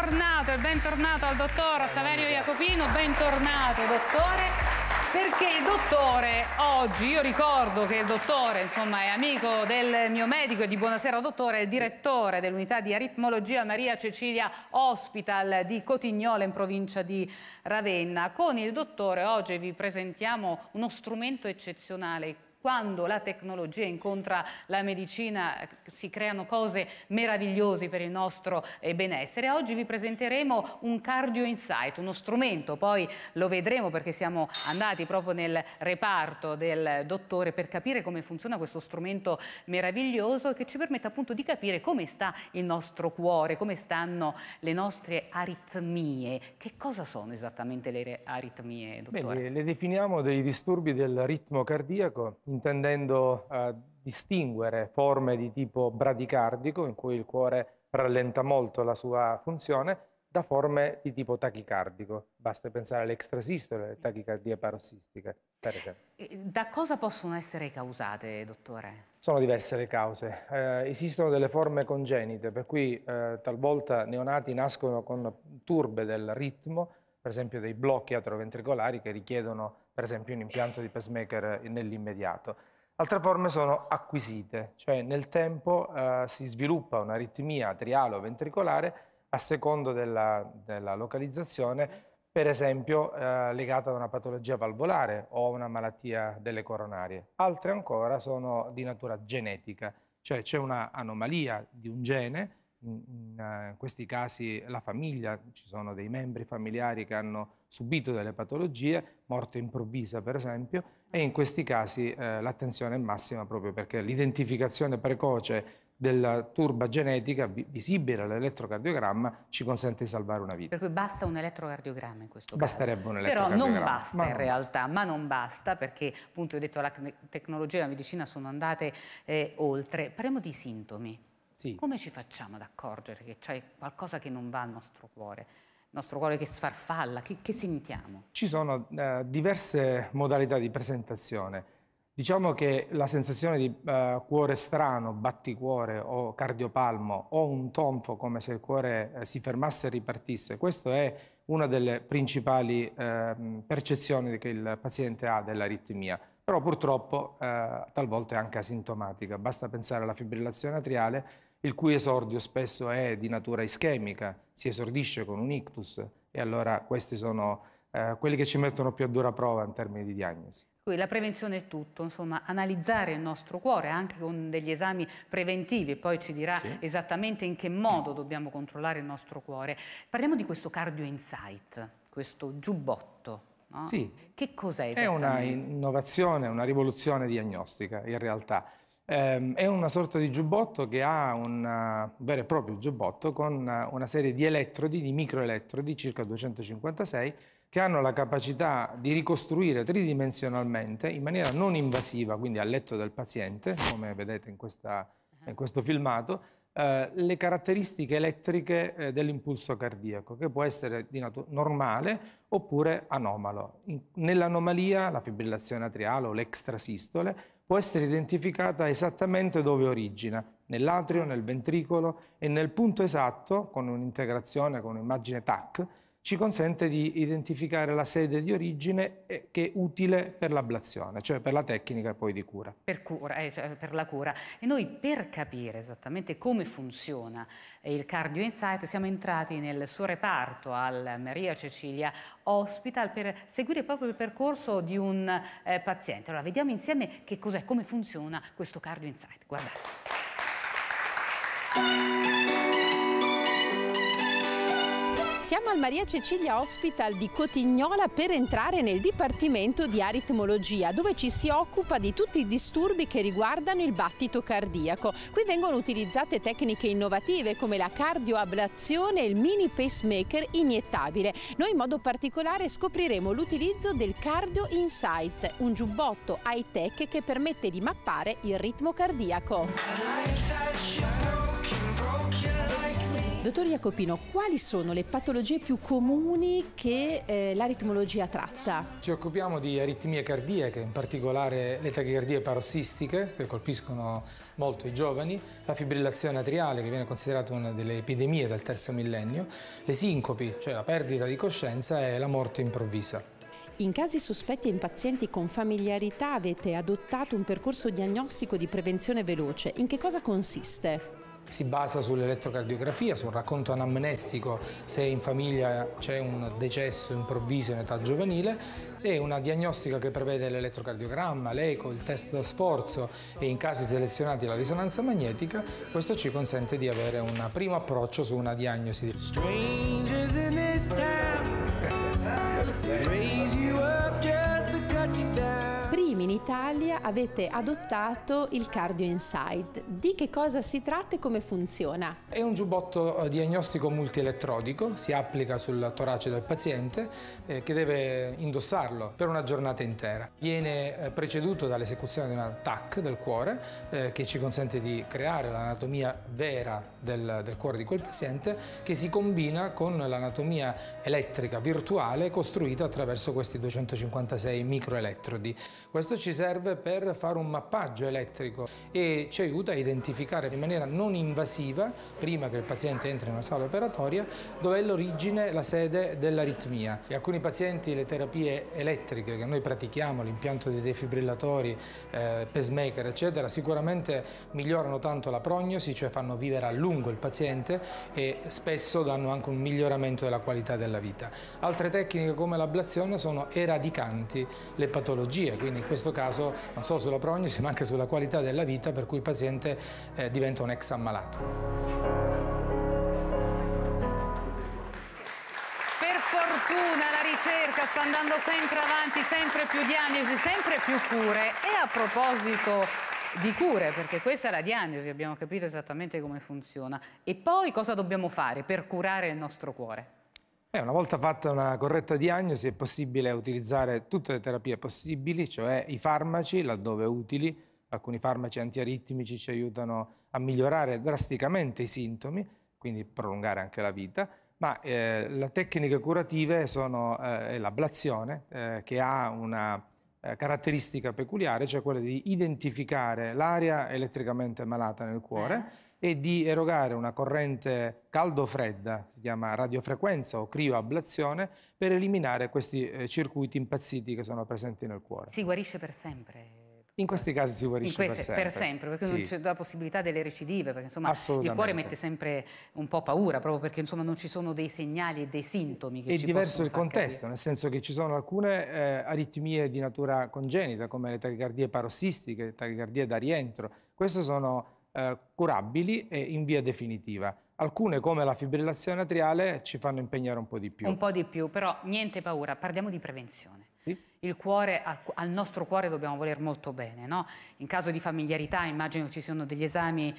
bentornato e bentornato al dottor Saverio Jacopino, bentornato dottore. Perché il dottore oggi, io ricordo che il dottore insomma, è amico del mio medico e di Buonasera Dottore, è il direttore dell'unità di aritmologia Maria Cecilia Hospital di Cotignola in provincia di Ravenna. Con il dottore oggi vi presentiamo uno strumento eccezionale, quando la tecnologia incontra la medicina eh, si creano cose meravigliose per il nostro eh, benessere. Oggi vi presenteremo un Cardio Insight, uno strumento, poi lo vedremo perché siamo andati proprio nel reparto del dottore per capire come funziona questo strumento meraviglioso che ci permette appunto di capire come sta il nostro cuore, come stanno le nostre aritmie. Che cosa sono esattamente le aritmie, dottore? Beh, le definiamo dei disturbi del ritmo cardiaco intendendo eh, distinguere forme di tipo bradicardico, in cui il cuore rallenta molto la sua funzione, da forme di tipo tachicardico. Basta pensare all'extrasistole, alle tachicardie parossistiche, per esempio. Da cosa possono essere causate, dottore? Sono diverse le cause. Eh, esistono delle forme congenite, per cui eh, talvolta neonati nascono con turbe del ritmo, per esempio dei blocchi atroventricolari che richiedono per esempio un impianto di pacemaker eh, nell'immediato. Altre forme sono acquisite, cioè nel tempo eh, si sviluppa un'aritmia atriale o ventricolare a secondo della, della localizzazione, per esempio eh, legata a una patologia valvolare o a una malattia delle coronarie. Altre ancora sono di natura genetica, cioè c'è un'anomalia di un gene in, eh, questi casi la famiglia, ci sono dei membri familiari che hanno subito delle patologie, morte improvvisa per esempio, e in questi casi eh, l'attenzione è massima proprio perché l'identificazione precoce della turba genetica visibile all'elettrocardiogramma ci consente di salvare una vita. Per cui basta un elettrocardiogramma in questo caso? Basterebbe un elettrocardiogramma. Però non basta ma in realtà, ma non basta perché appunto ho detto la tecnologia e la medicina sono andate eh, oltre. Parliamo di sintomi. Sì. Come ci facciamo ad accorgere che c'è qualcosa che non va al nostro cuore? Il nostro cuore che sfarfalla, che, che sentiamo? Ci sono eh, diverse modalità di presentazione. Diciamo che la sensazione di eh, cuore strano, batticuore o cardiopalmo o un tonfo come se il cuore eh, si fermasse e ripartisse, questa è una delle principali eh, percezioni che il paziente ha dell'aritmia. Però purtroppo eh, talvolta è anche asintomatica, basta pensare alla fibrillazione atriale il cui esordio spesso è di natura ischemica, si esordisce con un ictus e allora questi sono eh, quelli che ci mettono più a dura prova in termini di diagnosi. La prevenzione è tutto, insomma, analizzare il nostro cuore anche con degli esami preventivi, poi ci dirà sì. esattamente in che modo dobbiamo controllare il nostro cuore. Parliamo di questo Cardio Insight, questo giubbotto. No? Sì. Che cos'è esattamente? È una innovazione, una rivoluzione diagnostica in realtà Ehm, è una sorta di giubbotto che ha un eh, vero e proprio giubbotto con eh, una serie di elettrodi, di microelettrodi, circa 256, che hanno la capacità di ricostruire tridimensionalmente in maniera non invasiva, quindi al letto del paziente, come vedete in, questa, in questo filmato, eh, le caratteristiche elettriche dell'impulso cardiaco, che può essere di natura normale oppure anomalo. nell'anomalia, la fibrillazione atriale o l'extrasistole, può essere identificata esattamente dove origina, nell'atrio, nel ventricolo e nel punto esatto, con un'integrazione con un'immagine TAC, ci consente di identificare la sede di origine eh, che è utile per l'ablazione, cioè per la tecnica poi di cura. Per, cura, eh, cioè, per la cura. E noi per capire esattamente come funziona eh, il Cardio Insight siamo entrati nel suo reparto al Maria Cecilia Hospital per seguire proprio il percorso di un eh, paziente. Allora vediamo insieme che cos'è, come funziona questo Cardio Insight. Guardate. Siamo al Maria Cecilia Hospital di Cotignola per entrare nel Dipartimento di Aritmologia, dove ci si occupa di tutti i disturbi che riguardano il battito cardiaco. Qui vengono utilizzate tecniche innovative come la cardioablazione e il mini pacemaker iniettabile. Noi in modo particolare scopriremo l'utilizzo del Cardio Insight, un giubbotto high-tech che permette di mappare il ritmo cardiaco. Dottor Jacopino, quali sono le patologie più comuni che eh, l'aritmologia tratta? Ci occupiamo di aritmie cardiache, in particolare le tachicardie parossistiche che colpiscono molto i giovani, la fibrillazione atriale che viene considerata una delle epidemie del terzo millennio, le sincopi, cioè la perdita di coscienza e la morte improvvisa. In casi sospetti e in pazienti con familiarità avete adottato un percorso diagnostico di prevenzione veloce. In che cosa consiste? si basa sull'elettrocardiografia, sul racconto anamnestico se in famiglia c'è un decesso improvviso in età giovanile e una diagnostica che prevede l'elettrocardiogramma, l'eco, il test da sforzo e in casi selezionati la risonanza magnetica, questo ci consente di avere un primo approccio su una diagnosi. raise you up just to cut you down primi in Italia avete adottato il Cardio Inside. Di che cosa si tratta e come funziona? È un giubbotto eh, diagnostico multielettrodico, si applica sul torace del paziente eh, che deve indossarlo per una giornata intera. Viene eh, preceduto dall'esecuzione di un TAC del cuore eh, che ci consente di creare l'anatomia vera del, del cuore di quel paziente che si combina con l'anatomia elettrica virtuale costruita attraverso questi 256 microelettrodi. Questo ci serve per fare un mappaggio elettrico e ci aiuta a identificare in maniera non invasiva, prima che il paziente entri in una sala operatoria, dove è l'origine, la sede dell'aritmia. E alcuni pazienti le terapie elettriche che noi pratichiamo, l'impianto dei defibrillatori, eh, pacemaker, eccetera, sicuramente migliorano tanto la prognosi, cioè fanno vivere a lungo il paziente e spesso danno anche un miglioramento della qualità della vita. Altre tecniche come l'ablazione sono eradicanti le patologie, quindi in questo caso non solo sulla prognosi ma anche sulla qualità della vita per cui il paziente eh, diventa un ex ammalato. fortuna la ricerca sta andando sempre avanti, sempre più diagnosi, sempre più cure. E a proposito di cure, perché questa è la diagnosi, abbiamo capito esattamente come funziona. E poi cosa dobbiamo fare per curare il nostro cuore? Eh, una volta fatta una corretta diagnosi è possibile utilizzare tutte le terapie possibili, cioè i farmaci laddove utili, alcuni farmaci antiaritmici ci aiutano a migliorare drasticamente i sintomi, quindi prolungare anche la vita, ma eh, le tecniche curative sono eh, l'ablazione eh, che ha una eh, caratteristica peculiare, cioè quella di identificare l'area elettricamente malata nel cuore eh e di erogare una corrente caldo-fredda, si chiama radiofrequenza o crioablazione, per eliminare questi eh, circuiti impazziti che sono presenti nel cuore. Si guarisce per sempre? In questi casi si guarisce queste, per sempre. Per sempre, perché sì. non c'è la possibilità delle recidive, perché insomma il cuore mette sempre un po' paura, proprio perché insomma non ci sono dei segnali e dei sintomi che È ci diverso il contesto, capire. nel senso che ci sono alcune eh, aritmie di natura congenita, come le tachicardie parossistiche, le tachicardie da rientro. Queste sono eh, curabili e in via definitiva. Alcune, come la fibrillazione atriale, ci fanno impegnare un po' di più. Un po' di più, però niente paura, parliamo di prevenzione. Sì? Il cuore, al, al, nostro cuore dobbiamo voler molto bene, no? In caso di familiarità immagino ci siano degli esami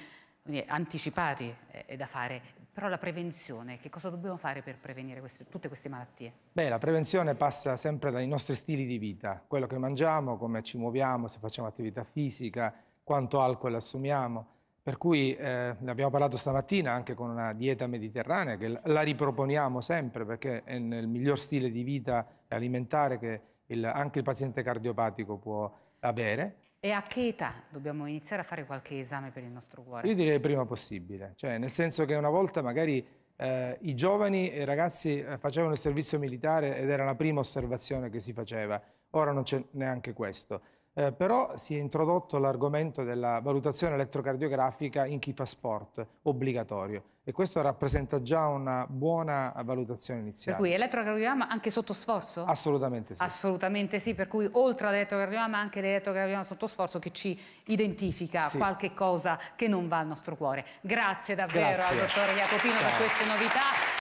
anticipati eh, eh, da fare, però la prevenzione, che cosa dobbiamo fare per prevenire queste, tutte queste malattie? Beh, la prevenzione passa sempre dai nostri stili di vita, quello che mangiamo, come ci muoviamo, se facciamo attività fisica, quanto alcol assumiamo, per cui eh, ne abbiamo parlato stamattina anche con una dieta mediterranea che la riproponiamo sempre perché è nel miglior stile di vita alimentare che il, anche il paziente cardiopatico può avere. E a che età dobbiamo iniziare a fare qualche esame per il nostro cuore? Io direi prima possibile, cioè nel senso che una volta magari eh, i giovani e eh, i ragazzi eh, facevano il servizio militare ed era la prima osservazione che si faceva, ora non c'è neanche questo. Eh, però si è introdotto l'argomento della valutazione elettrocardiografica in chi fa sport, obbligatorio, e questo rappresenta già una buona valutazione iniziale. Per cui elettrocardiogramma anche sotto sforzo? Assolutamente sì. Assolutamente sì, per cui oltre all'elettrocardiogramma anche l'elettrocardiogramma sotto sforzo che ci identifica sì. qualche cosa che non va al nostro cuore. Grazie davvero Grazie. al dottor Jacopino Ciao. per queste novità.